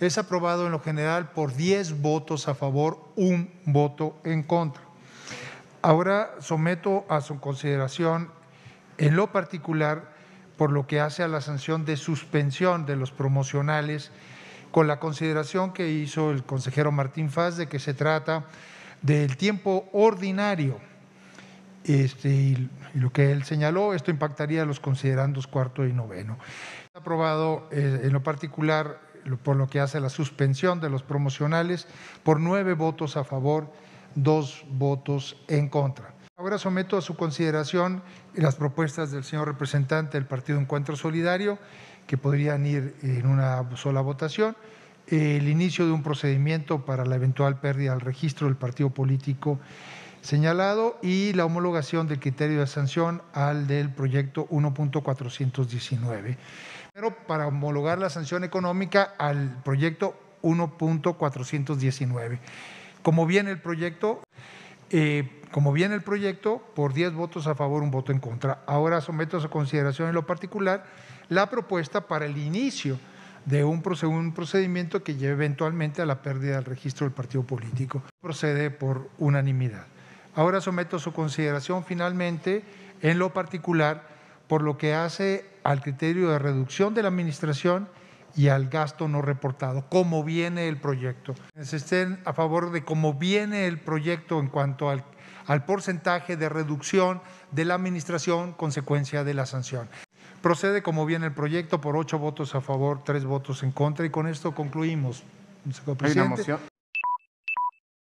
es aprobado en lo general por 10 votos a favor, un voto en contra. Ahora someto a su consideración en lo particular por lo que hace a la sanción de suspensión de los promocionales, con la consideración que hizo el consejero Martín Faz de que se trata del tiempo ordinario. Este, y lo que él señaló, esto impactaría a los considerandos cuarto y noveno. Aprobado eh, en lo particular por lo que hace la suspensión de los promocionales, por nueve votos a favor, dos votos en contra. Ahora someto a su consideración las propuestas del señor representante del Partido Encuentro Solidario, que podrían ir en una sola votación, el inicio de un procedimiento para la eventual pérdida al registro del partido político señalado y la homologación del criterio de sanción al del proyecto 1.419. Pero para homologar la sanción económica al proyecto 1.419. Como viene el proyecto, eh, como viene el proyecto, por 10 votos a favor, un voto en contra. Ahora someto a su consideración en lo particular la propuesta para el inicio de un procedimiento que lleve eventualmente a la pérdida del registro del partido político. Procede por unanimidad. Ahora someto su consideración finalmente en lo particular por lo que hace al criterio de reducción de la administración y al gasto no reportado, cómo viene el proyecto. Se estén a favor de cómo viene el proyecto en cuanto al, porcentaje de reducción de la administración consecuencia de la sanción. Procede como viene el proyecto por ocho votos a favor, tres votos en contra y con esto concluimos. moción.